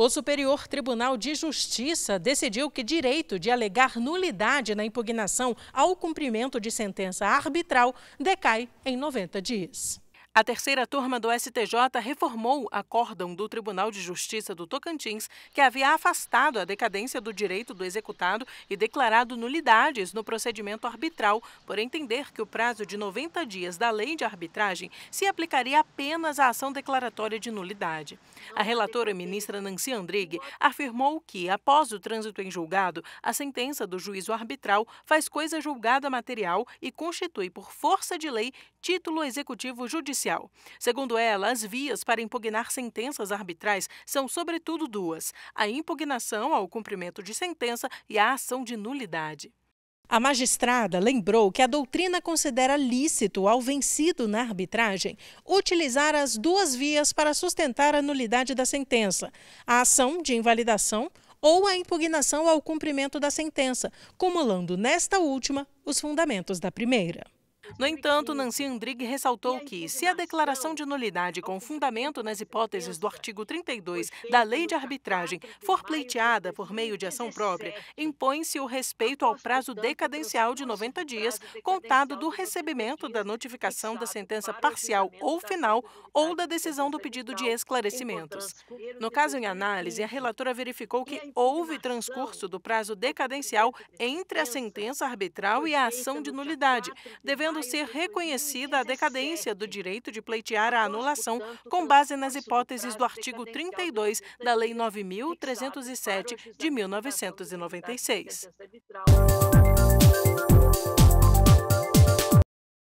O Superior Tribunal de Justiça decidiu que direito de alegar nulidade na impugnação ao cumprimento de sentença arbitral decai em 90 dias. A terceira turma do STJ reformou o acórdão do Tribunal de Justiça do Tocantins, que havia afastado a decadência do direito do executado e declarado nulidades no procedimento arbitral, por entender que o prazo de 90 dias da lei de arbitragem se aplicaria apenas à ação declaratória de nulidade. A relatora ministra Nancy Andrighi afirmou que, após o trânsito em julgado, a sentença do juízo arbitral faz coisa julgada material e constitui, por força de lei, título executivo judicial judicial. Segundo ela, as vias para impugnar sentenças arbitrais são, sobretudo, duas: a impugnação ao cumprimento de sentença e a ação de nulidade. A magistrada lembrou que a doutrina considera lícito ao vencido na arbitragem utilizar as duas vias para sustentar a nulidade da sentença: a ação de invalidação ou a impugnação ao cumprimento da sentença, cumulando nesta última os fundamentos da primeira. No entanto, Nancy Andrighi ressaltou que, se a declaração de nulidade com fundamento nas hipóteses do artigo 32 da Lei de Arbitragem for pleiteada por meio de ação própria, impõe-se o respeito ao prazo decadencial de 90 dias, contado do recebimento da notificação da sentença parcial ou final ou da decisão do pedido de esclarecimentos. No caso em análise, a relatora verificou que houve transcurso do prazo decadencial entre a sentença arbitral e a ação de nulidade, devendo ser reconhecida a decadência do direito de pleitear a anulação com base nas hipóteses do artigo 32 da Lei 9.307 de 1996.